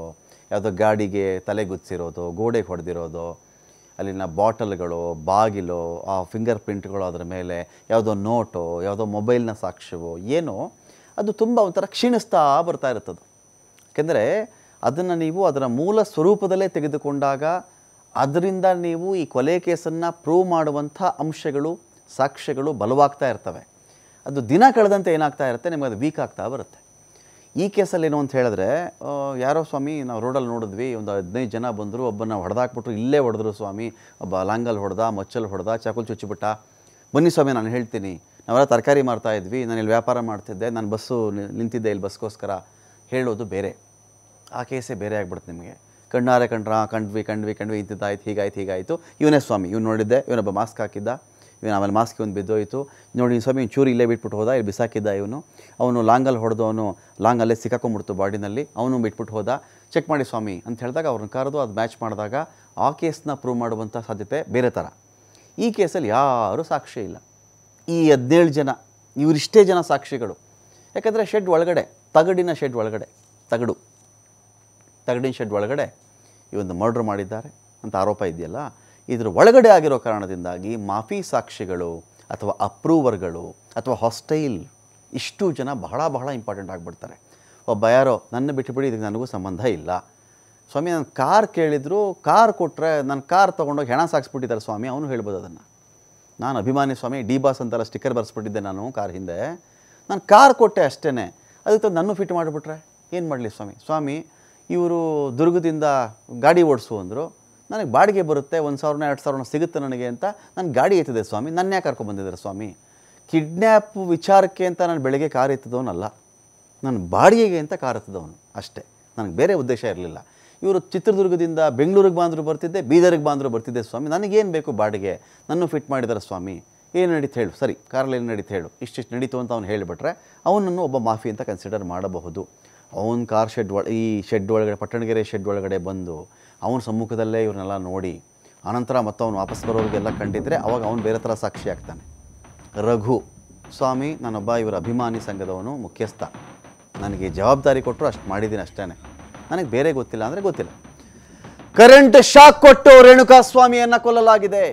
ಯಾವುದೋ ಗಾಡಿಗೆ ತಲೆಗುತ್ತಿರೋದು ಗೋಡೆಗೆ ಹೊಡೆದಿರೋದು ಅಲ್ಲಿನ ಬಾಟಲ್ಗಳು ಬಾಗಿಲು ಆ ಫಿಂಗರ್ ಪ್ರಿಂಟ್ಗಳು ಅದರ ಮೇಲೆ ಯಾವುದೋ ನೋಟು ಯಾವುದೋ ಮೊಬೈಲ್ನ ಸಾಕ್ಷ್ಯವು ಏನೋ ಅದು ತುಂಬ ಒಂಥರ ಕ್ಷೀಣಿಸ್ತಾ ಬರ್ತಾ ಇರುತ್ತದು ಯಾಕೆಂದರೆ ಅದನ್ನು ನೀವು ಅದರ ಮೂಲ ಸ್ವರೂಪದಲ್ಲೇ ತೆಗೆದುಕೊಂಡಾಗ ಅದರಿಂದ ನೀವು ಈ ಕೊಲೆ ಕೇಸನ್ನು ಪ್ರೂವ್ ಮಾಡುವಂಥ ಅಂಶಗಳು ಸಾಕ್ಷ್ಯಗಳು ಬಲವಾಗ್ತಾ ಇರ್ತವೆ ಅದು ದಿನ ಕಳೆದಂತೆ ಏನಾಗ್ತಾ ಇರುತ್ತೆ ನಿಮಗೆ ಅದು ವೀಕ್ ಆಗ್ತಾ ಬರುತ್ತೆ ಈ ಕೇಸಲ್ಲಿ ಏನು ಅಂತ ಹೇಳಿದ್ರೆ ಯಾರೋ ಸ್ವಾಮಿ ನಾವು ರೋಡಲ್ಲಿ ನೋಡಿದ್ವಿ ಒಂದು ಹದಿನೈದು ಜನ ಬಂದರು ಒಬ್ಬನ ಹೊಡೆದಾಕ್ಬಿಟ್ರು ಇಲ್ಲೇ ಹೊಡೆದ್ರು ಸ್ವಾಮಿ ಒಬ್ಬ ಲಾಂಗಲ್ಲಿ ಹೊಡೆದ ಮಚ್ಚಲ್ಲಿ ಹೊಡೆದ ಚಾಕುಲ್ ಚುಚ್ಚಿಬಿಟ್ಟ ಬನ್ನಿ ಸ್ವಾಮಿ ನಾನು ಹೇಳ್ತೀನಿ ನಾವೆಲ್ಲ ತರಕಾರಿ ಮಾಡ್ತಾ ಇದ್ವಿ ನಾನು ಇಲ್ಲಿ ವ್ಯಾಪಾರ ಮಾಡ್ತಿದ್ದೆ ನಾನು ಬಸ್ಸು ನಿಂತಿದ್ದೆ ಇಲ್ಲಿ ಬಸ್ಗೋಸ್ಕರ ಹೇಳೋದು ಬೇರೆ ಆ ಕೇಸೇ ಬೇರೆ ಆಗ್ಬಿಡುತ್ತೆ ನಿಮಗೆ ಕಣ್ಣಾರೆ ಕಂಡ್ರ ಕಣ್ವಿ ಕಣ್ವಿ ಕಂಡ್ವಿ ಇಂತಿದ್ದಾಯ್ತು ಹೀಗಾಯ್ತು ಹೀಗಾಯಿತು ಇವನೇ ಸ್ವಾಮಿ ಇವ್ನು ನೋಡಿದ್ದೆ ಇವನೊಬ್ಬ ಮಾಸ್ಕ್ ಹಾಕಿದ್ದ ಇವನು ಆಮೇಲೆ ಮಾಸ್ಕ್ ಇವನು ಬಿದ್ದೋಯ್ತು ನೋಡಿ ಸ್ವಾಮಿ ಚೂರಿ ಚೂರು ಇಲ್ಲೇ ಬಿಟ್ಬಿಟ್ಟು ಹೋದ ಇಲ್ಲಿ ಬಿಸಾಕಿದ್ದ ಇವನು ಅವನು ಲಾಂಗಲ್ಲಿ ಹೊಡೆದು ಅವನು ಲಾಂಗಲ್ಲೇ ಸಿಕ್ಕಾಕೊಂಡ್ಬಿಡ್ತು ಬಾಡಿನಲ್ಲಿ ಅವನು ಬಿಟ್ಬಿಟ್ಟು ಹೋದ ಚೆಕ್ ಮಾಡಿ ಸ್ವಾಮಿ ಅಂತ ಹೇಳಿದಾಗ ಅವ್ರನ್ನ ಕರೆದು ಅದು ಮ್ಯಾಚ್ ಮಾಡಿದಾಗ ಆ ಕೇಸ್ನ ಪ್ರೂವ್ ಮಾಡುವಂಥ ಸಾಧ್ಯತೆ ಬೇರೆ ಥರ ಈ ಕೇಸಲ್ಲಿ ಯಾರೂ ಸಾಕ್ಷಿ ಇಲ್ಲ ಈ ಹದಿನೇಳು ಜನ ಇವರಿಷ್ಟೇ ಜನ ಸಾಕ್ಷಿಗಳು ಯಾಕಂದರೆ ಶೆಡ್ ಒಳಗಡೆ ತಗಡಿನ ಶೆಡ್ ಒಳಗಡೆ ತಗಡು ತಗಡಿನ ಶೆಡ್ ಒಳಗಡೆ ಈ ಒಂದು ಮರ್ಡ್ರ್ ಮಾಡಿದ್ದಾರೆ ಅಂತ ಆರೋಪ ಇದೆಯಲ್ಲ ಇದರ ಒಳಗಡೆ ಆಗಿರೋ ಕಾರಣದಿಂದಾಗಿ ಮಾಫಿ ಸಾಕ್ಷಿಗಳು ಅಥವಾ ಅಪ್ರೂವರ್ಗಳು ಅಥವಾ ಹಾಸ್ಟೈಲ್ ಇಷ್ಟು ಜನ ಬಹಳ ಬಹಳ ಇಂಪಾರ್ಟೆಂಟ್ ಆಗಿಬಿಡ್ತಾರೆ ಒಬ್ಬ ಯಾರೋ ನನ್ನ ಬಿಟ್ಟುಬಿಡಿ ಇದಕ್ಕೆ ನನಗೂ ಸಂಬಂಧ ಇಲ್ಲ ಸ್ವಾಮಿ ನಾನು ಕಾರ್ ಕೇಳಿದ್ರು ಕಾರ್ ಕೊಟ್ಟರೆ ನನ್ನ ಕಾರ್ ತೊಗೊಂಡೋಗಿ ಹೆಣ ಸಾಕ್ಸ್ಬಿಟ್ಟಿದ್ದಾರೆ ಸ್ವಾಮಿ ಅವನು ಹೇಳ್ಬೋದು ಅದನ್ನು ನಾನು ಅಭಿಮಾನಿ ಸ್ವಾಮಿ ಡಿ ಬಾಸ್ ಅಂತೆಲ್ಲ ಸ್ಟಿಕ್ಕರ್ ಬರೆಸ್ಬಿಟ್ಟಿದ್ದೆ ನಾನು ಕಾರ್ ಹಿಂದೆ ನಾನು ಕಾರ್ ಕೊಟ್ಟೆ ಅಷ್ಟೇ ಅದಕ್ಕೆ ನನ್ನ ಫಿಟ್ ಮಾಡಿಬಿಟ್ರೆ ಏನು ಮಾಡಲಿ ಸ್ವಾಮಿ ಸ್ವಾಮಿ ಇವರು ದುರ್ಗದಿಂದ ಗಾಡಿ ಓಡಿಸು ಅಂದರು ನನಗೆ ಬಾಡಿಗೆ ಬರುತ್ತೆ ಒಂದು ಸಾವಿರನ ಎರಡು ಸಾವಿರನ ಸಿಗುತ್ತೆ ನನಗೆ ಅಂತ ನಾನು ಗಾಡಿ ಎತ್ತಿದೆ ಸ್ವಾಮಿ ನನ್ನ ಯಾಕೆ ಕರ್ಕೊಂಡ್ಬಂದಿದ್ದಾರೆ ಸ್ವಾಮಿ ಕಿಡ್ನ್ಯಾಪ್ ವಿಚಾರಕ್ಕೆ ಅಂತ ನಾನು ಬೆಳಗ್ಗೆ ಕಾರ್ ಎತ್ತಿದವನಲ್ಲ ನಾನು ಬಾಡಿಗೆಗೆ ಅಂತ ಕಾರ್ ಎತ್ತಿದವನು ಅಷ್ಟೇ ನನಗೆ ಬೇರೆ ಉದ್ದೇಶ ಇರಲಿಲ್ಲ ಇವರು ಚಿತ್ರದುರ್ಗದಿಂದ ಬೆಂಗಳೂರಿಗೆ ಬಾಂದ್ರು ಬರ್ತಿದ್ದೆ ಬೀದರಿಗೆ ಬಾಂದ್ರು ಬರ್ತಿದ್ದೆ ಸ್ವಾಮಿ ನನಗೇನು ಬೇಕು ಬಾಡಿಗೆ ನನ್ನ ಫಿಟ್ ಮಾಡಿದಾರೆ ಸ್ವಾಮಿ ಏನು ನಡೀತು ಹೇಳು ಸರಿ ಕಾರಲ್ಲಿ ಏನು ನಡೀತು ಹೇಳು ಇಷ್ಟಿಷ್ಟು ನಡೀತು ಅಂತ ಅವನು ಹೇಳಿಬಿಟ್ರೆ ಅವನನ್ನು ಒಬ್ಬ ಮಾಫಿ ಅಂತ ಕನ್ಸಿಡರ್ ಮಾಡಬಹುದು ಅವನ ಕಾರ್ ಶೆಡ್ ಒಳ ಈ ಶೆಡ್ ಒಳಗಡೆ ಪಟ್ಟಣಗೆರೆ ಶೆಡ್ ಒಳಗಡೆ ಬಂದು ಅವನ ಸಮ್ಮುಖದಲ್ಲೇ ಇವ್ರನ್ನೆಲ್ಲ ನೋಡಿ ಆನಂತರ ಮತ್ತು ಅವನು ವಾಪಸ್ ಬರೋರಿಗೆಲ್ಲ ಕಂಡಿದ್ದರೆ ಅವಾಗ ಅವನು ಬೇರೆ ಥರ ಸಾಕ್ಷಿ ಆಗ್ತಾನೆ ರಘು ಸ್ವಾಮಿ ನಾನೊಬ್ಬ ಇವರ ಅಭಿಮಾನಿ ಸಂಘದವನು ಮುಖ್ಯಸ್ಥ ನನಗೆ ಜವಾಬ್ದಾರಿ ಕೊಟ್ಟರು ಅಷ್ಟು ಮಾಡಿದ್ದೀನಿ ಅಷ್ಟೇ ನನಗೆ ಬೇರೆ ಗೊತ್ತಿಲ್ಲ ಅಂದರೆ ಗೊತ್ತಿಲ್ಲ ಕರೆಂಟ್ ಶಾಕ್ ಕೊಟ್ಟು ರೇಣುಕಾ ಸ್ವಾಮಿಯನ್ನು ಕೊಲ್ಲಲಾಗಿದೆ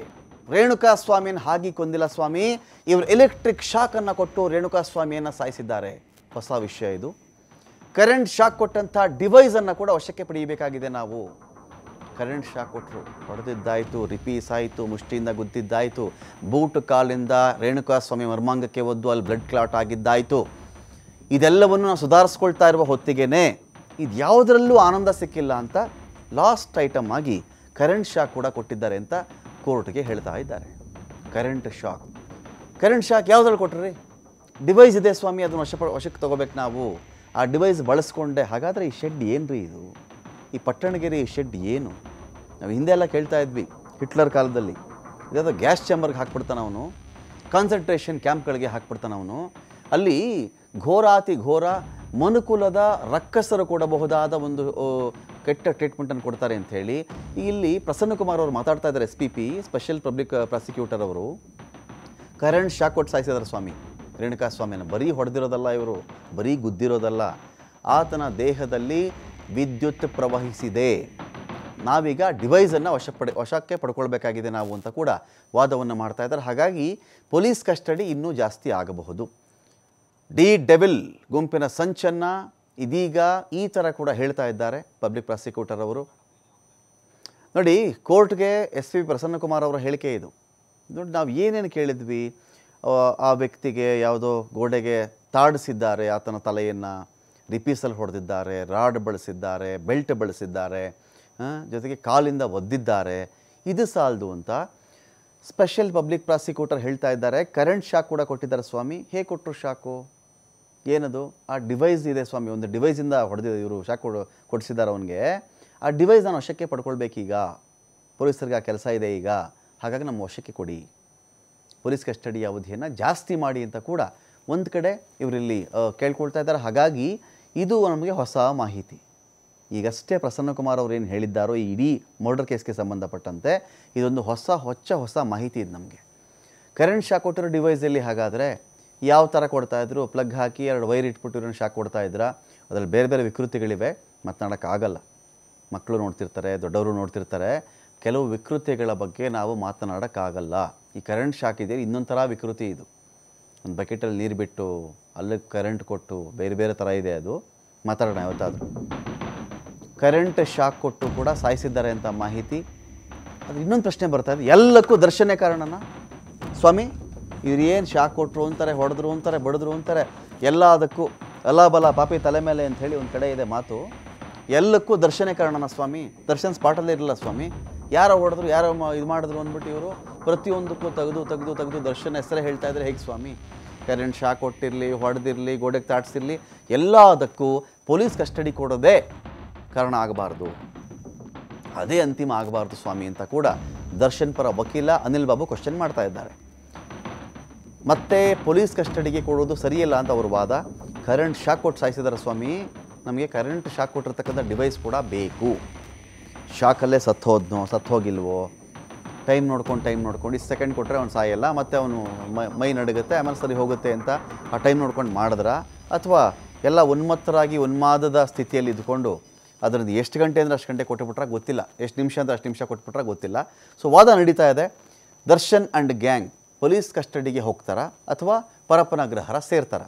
ರೇಣುಕಾ ಸ್ವಾಮಿಯನ್ನು ಹಾಗೆ ಕೊಂದಿಲ್ಲ ಸ್ವಾಮಿ ಇವರು ಎಲೆಕ್ಟ್ರಿಕ್ ಶಾಕನ್ನು ಕೊಟ್ಟು ರೇಣುಕಾ ಸ್ವಾಮಿಯನ್ನು ಸಾಯಿಸಿದ್ದಾರೆ ಹೊಸ ವಿಷಯ ಇದು ಕರೆಂಟ್ ಶಾಕ್ ಕೊಟ್ಟಂಥ ಡಿವೈಸನ್ನು ಕೂಡ ವಶಕ್ಕೆ ಪಡೆಯಬೇಕಾಗಿದೆ ನಾವು ಕರೆಂಟ್ ಶಾಕ್ ಕೊಟ್ಟರು ಹೊಡೆದಿದ್ದಾಯಿತು ರಿಪೀಸ್ ಆಯಿತು ಮುಷ್ಟಿಯಿಂದ ಗುದ್ದಿದ್ದಾಯಿತು ಬೂಟ್ ಕಾಲಿಂದ ರೇಣುಕಾ ಸ್ವಾಮಿ ಮರ್ಮಾಂಗಕ್ಕೆ ಒದ್ದು ಅಲ್ಲಿ ಬ್ಲಡ್ ಕ್ಲಾಟ್ ಆಗಿದ್ದಾಯಿತು ಇದೆಲ್ಲವನ್ನು ನಾವು ಸುಧಾರಿಸ್ಕೊಳ್ತಾ ಇರುವ ಹೊತ್ತಿಗೆನೇ ಇದು ಯಾವುದರಲ್ಲೂ ಆನಂದ ಸಿಕ್ಕಿಲ್ಲ ಅಂತ ಲಾಸ್ಟ್ ಐಟಮ್ ಆಗಿ ಕರೆಂಟ್ ಶಾಕ್ ಕೂಡ ಕೊಟ್ಟಿದ್ದಾರೆ ಅಂತ ಕೋರ್ಟ್ಗೆ ಹೇಳ್ತಾ ಇದ್ದಾರೆ ಕರೆಂಟ್ ಶಾಕ್ ಕರೆಂಟ್ ಶಾಕ್ ಯಾವುದ್ರಲ್ಲಿ ಕೊಟ್ಟರೆ ಡಿವೈಸ್ ಇದೆ ಸ್ವಾಮಿ ಅದನ್ನು ವಶಪ ವಶಕ್ಕೆ ತೊಗೋಬೇಕು ನಾವು ಆ ಡಿವೈಸ್ ಬಳಸ್ಕೊಂಡೆ ಹಾಗಾದರೆ ಈ ಶೆಡ್ ಏನು ರೀ ಇದು ಈ ಪಟ್ಟಣಗೆರೆ ಈ ಶೆಡ್ ಏನು ನಾವು ಹಿಂದೆ ಎಲ್ಲ ಕೇಳ್ತಾ ಇದ್ವಿ ಹಿಟ್ಲರ್ ಕಾಲದಲ್ಲಿ ಇದಾದ ಗ್ಯಾಸ್ ಚಾಂಬರ್ಗೆ ಹಾಕ್ಬಿಡ್ತಾನೆ ಅವನು ಕಾನ್ಸಂಟ್ರೇಷನ್ ಕ್ಯಾಂಪ್ಗಳಿಗೆ ಹಾಕ್ಬಿಡ್ತಾನೆ ಅವನು ಅಲ್ಲಿ ಘೋರಾತಿ ಘೋರ ಮನುಕುಲದ ರಕ್ಕಸರು ಕೊಡಬಹುದಾದ ಒಂದು ಕೆಟ್ಟ ಟ್ರೀಟ್ಮೆಂಟನ್ನು ಕೊಡ್ತಾರೆ ಅಂಥೇಳಿ ಇಲ್ಲಿ ಪ್ರಸನ್ನ ಕುಮಾರ್ ಅವರು ಮಾತಾಡ್ತಾ ಇದ್ದಾರೆ S P P special public prosecutor ಅವರು ಕರಣ್ ಶಾಕೋಟ್ ಸಾಯಿಸಿದ್ದಾರೆ ಸ್ವಾಮಿ ರೇಣುಕಾಸ್ವಾಮಿಯನ್ನು ಬರೀ ಹೊಡೆದಿರೋದಲ್ಲ ಇವರು ಬರೀ ಗುದ್ದಿರೋದಲ್ಲ ಆತನ ದೇಹದಲ್ಲಿ ವಿದ್ಯುತ್ ಪ್ರವಹಿಸಿದೆ ನಾವೀಗ ಡಿವೈಸನ್ನು ವಶ ಪಡೆ ವಶಕ್ಕೆ ಪಡ್ಕೊಳ್ಬೇಕಾಗಿದೆ ನಾವು ಅಂತ ಕೂಡ ವಾದವನ್ನು ಮಾಡ್ತಾ ಇದ್ದಾರೆ ಹಾಗಾಗಿ ಪೊಲೀಸ್ ಕಸ್ಟಡಿ ಇನ್ನೂ ಜಾಸ್ತಿ ಆಗಬಹುದು ಡಿ ಡೆವಿಲ್ ಗುಂಪಿನ ಸಂಚನ್ನು ಇದೀಗ ಈ ಥರ ಕೂಡ ಹೇಳ್ತಾ ಇದ್ದಾರೆ ಪಬ್ಲಿಕ್ ಪ್ರಾಸಿಕ್ಯೂಟರ್ ಅವರು ನೋಡಿ ಕೋರ್ಟ್ಗೆ ಎಸ್ ಪಿ ಪ್ರಸನ್ನಕುಮಾರ್ ಅವರ ಹೇಳಿಕೆ ಇದು ನೋಡಿ ನಾವು ಏನೇನು ಕೇಳಿದ್ವಿ ಆ ವ್ಯಕ್ತಿಗೆ ಯಾವುದೋ ಗೋಡೆಗೆ ತಾಡಿಸಿದ್ದಾರೆ ಆತನ ತಲೆಯನ್ನು ರಿಪೀಸಲ್ಲಿ ಹೊಡೆದಿದ್ದಾರೆ ರಾಡ್ ಬಳಸಿದ್ದಾರೆ ಬೆಲ್ಟ್ ಬಳಸಿದ್ದಾರೆ ಜೊತೆಗೆ ಕಾಲಿಂದ ಒದ್ದಿದ್ದಾರೆ ಇದು ಸಾಲದು ಅಂತ ಸ್ಪೆಷಲ್ ಪಬ್ಲಿಕ್ ಪ್ರಾಸಿಕ್ಯೂಟರ್ ಹೇಳ್ತಾ ಇದ್ದಾರೆ ಕರೆಂಟ್ ಶಾಕ್ ಕೂಡ ಕೊಟ್ಟಿದ್ದಾರೆ ಸ್ವಾಮಿ ಹೇಗೆ ಕೊಟ್ಟರು ಶಾಕು ಏನದು ಆ ಡಿವೈಸ್ ಇದೆ ಸ್ವಾಮಿ ಒಂದು ಡಿವೈಸಿಂದ ಹೊಡೆದ ಇವರು ಶಾಕ್ ಕೊಡಿಸಿದ್ದಾರೆ ಅವನಿಗೆ ಆ ಡಿವೈಸ್ ನಾನು ವಶಕ್ಕೆ ಪಡ್ಕೊಳ್ಬೇಕೀಗ ಪೊಲೀಸರಿಗೆ ಆ ಕೆಲಸ ಇದೆ ಈಗ ಹಾಗಾಗಿ ನಮ್ಮ ವಶಕ್ಕೆ ಕೊಡಿ ಪೊಲೀಸ್ ಕಸ್ಟಡಿ ಅವಧಿಯನ್ನು ಜಾಸ್ತಿ ಮಾಡಿ ಅಂತ ಕೂಡ ಒಂದು ಕಡೆ ಇವರಲ್ಲಿ ಕೇಳ್ಕೊಳ್ತಾ ಇದ್ದಾರೆ ಹಾಗಾಗಿ ಇದು ನಮಗೆ ಹೊಸ ಮಾಹಿತಿ ಈಗಷ್ಟೇ ಪ್ರಸನ್ನಕುಮಾರ್ ಅವರು ಏನು ಹೇಳಿದ್ದಾರೋ ಈ ಇಡೀ ಮರ್ಡರ್ ಕೇಸ್ಗೆ ಸಂಬಂಧಪಟ್ಟಂತೆ ಇದೊಂದು ಹೊಸ ಹೊಚ್ಚ ಹೊಸ ಮಾಹಿತಿ ಇದು ನಮಗೆ ಕರೆಂಟ್ ಶಾಕ್ ಕೊಟ್ಟಿರೋ ಡಿವೈಸಲ್ಲಿ ಹಾಗಾದರೆ ಯಾವ ಥರ ಕೊಡ್ತಾಯಿದ್ರು ಪ್ಲಗ್ ಹಾಕಿ ಎರಡು ವೈರ್ ಇಟ್ಬಿಟ್ಟಿರೋ ಶಾಕ್ ಕೊಡ್ತಾಯಿದ್ರಾ ಅದರಲ್ಲಿ ಬೇರೆ ಬೇರೆ ವಿಕೃತಿಗಳಿವೆ ಮಾತನಾಡೋಕ್ಕಾಗಲ್ಲ ಮಕ್ಕಳು ನೋಡ್ತಿರ್ತಾರೆ ದೊಡ್ಡವರು ನೋಡ್ತಿರ್ತಾರೆ ಕೆಲವು ವಿಕೃತಿಗಳ ಬಗ್ಗೆ ನಾವು ಮಾತನಾಡೋಕ್ಕಾಗಲ್ಲ ಈ ಕರೆಂಟ್ ಶಾಕ್ ಇನ್ನೊಂದು ಥರ ವಿಕೃತಿ ಇದು ಒಂದು ಬಕೆಟಲ್ಲಿ ನೀರು ಬಿಟ್ಟು ಅಲ್ಲಿಗೆ ಕರೆಂಟ್ ಕೊಟ್ಟು ಬೇರೆ ಬೇರೆ ಥರ ಇದೆ ಅದು ಮಾತಾಡೋಣ ಯಾವತ್ತಾದರೂ ಕರೆಂಟ್ ಶಾಕ್ ಕೊಟ್ಟು ಕೂಡ ಸಾಯಿಸಿದ್ದಾರೆ ಅಂತ ಮಾಹಿತಿ ಅದು ಇನ್ನೊಂದು ಪ್ರಶ್ನೆ ಬರ್ತಾ ಇದೆ ಎಲ್ಲಕ್ಕೂ ದರ್ಶನ ಕಾರಣನ ಸ್ವಾಮಿ ಇವ್ರು ಏನು ಶಾಕ್ ಕೊಟ್ಟರು ಅಂತಾರೆ ಹೊಡೆದ್ರು ಅಂತಾರೆ ಬಡಿದ್ರು ಅಂತಾರೆ ಎಲ್ಲ ಅದಕ್ಕೂ ಎಲ್ಲ ಬಲ ಪಾಪಿ ತಲೆ ಮೇಲೆ ಅಂತ ಹೇಳಿ ಒಂದು ಕಡೆ ಇದೆ ಮಾತು ಎಲ್ಲಕ್ಕೂ ದರ್ಶನೇ ಕಾರಣನ ಸ್ವಾಮಿ ದರ್ಶನ್ ಸ್ಪಾಟಲ್ಲೇ ಇರಲಿಲ್ಲ ಸ್ವಾಮಿ ಯಾರೋ ಹೊಡೆದ್ರು ಯಾರೋ ಇದು ಮಾಡಿದ್ರು ಅಂದ್ಬಿಟ್ಟು ಇವರು ಪ್ರತಿಯೊಂದಕ್ಕೂ ತೆಗೆದು ತೆಗೆದು ತೆಗೆದು ದರ್ಶನ ಹೆಸರೇ ಹೇಳ್ತಾ ಇದ್ರೆ ಹೇಗೆ ಸ್ವಾಮಿ ಕರೆಂಟ್ ಶಾಕ್ ಕೊಟ್ಟಿರಲಿ ಹೊಡೆದಿರಲಿ ಗೋಡೆಗೆ ತಾಡ್ಸಿರಲಿ ಎಲ್ಲದಕ್ಕೂ ಪೊಲೀಸ್ ಕಸ್ಟಡಿ ಕೊಡೋದೇ ಕಾರಣ ಆಗಬಾರ್ದು ಅದೇ ಅಂತಿಮ ಆಗಬಾರ್ದು ಸ್ವಾಮಿ ಅಂತ ಕೂಡ ದರ್ಶನ್ ಪರ ವಕೀಲ ಅನಿಲ್ ಬಾಬು ಕ್ವಶನ್ ಮಾಡ್ತಾ ಇದ್ದಾರೆ ಮತ್ತೆ ಪೊಲೀಸ್ ಕಸ್ಟಡಿಗೆ ಕೊಡೋದು ಸರಿಯಲ್ಲ ಅಂತ ಅವರು ವಾದ ಕರೆಂಟ್ ಶಾಕ್ ಕೊಟ್ಟು ಸಾಯಿಸಿದಾರೆ ಸ್ವಾಮಿ ನಮಗೆ ಕರೆಂಟ್ ಶಾಕ್ ಕೊಟ್ಟಿರ್ತಕ್ಕಂಥ ಡಿವೈಸ್ ಕೂಡ ಬೇಕು ಶಾಕಲ್ಲೇ ಸತ್ತು ಹೋದ್ನೋ ಸತ್ತು ಹೋಗಿಲ್ವೋ ಟೈಮ್ ನೋಡ್ಕೊಂಡು ಟೈಮ್ ನೋಡ್ಕೊಂಡು ಇಷ್ಟು ಸೆಕೆಂಡ್ ಕೊಟ್ಟರೆ ಅವ್ನು ಸಾಯಲ್ಲ ಮತ್ತು ಅವನು ಮೈ ನಡುಗುತ್ತೆ ಆಮೇಲೆ ಸರಿ ಹೋಗುತ್ತೆ ಅಂತ ಆ ಟೈಮ್ ನೋಡ್ಕೊಂಡು ಮಾಡಿದ್ರ ಅಥವಾ ಎಲ್ಲ ಉನ್ಮತ್ತರಾಗಿ ಉನ್ಮಾದದ ಸ್ಥಿತಿಯಲ್ಲಿ ಇದ್ಕೊಂಡು ಅದರದ್ದು ಎಷ್ಟು ಗಂಟೆ ಅಂದರೆ ಅಷ್ಟು ಗಂಟೆ ಕೊಟ್ಟುಬಿಟ್ರೆ ಗೊತ್ತಿಲ್ಲ ಎಷ್ಟು ನಿಮಿಷ ಅಂದರೆ ಅಷ್ಟು ನಿಮಿಷ ಕೊಟ್ಬಿಟ್ರೆ ಗೊತ್ತಿಲ್ಲ ಸೊ ವಾದ ನಡೀತಾ ಇದೆ ದರ್ಶನ್ ಆ್ಯಂಡ್ ಗ್ಯಾಂಗ್ ಪೊಲೀಸ್ ಕಸ್ಟಡಿಗೆ ಹೋಗ್ತಾರಾ ಅಥವಾ ಪರಪ್ಪನ ಗ್ರಹರ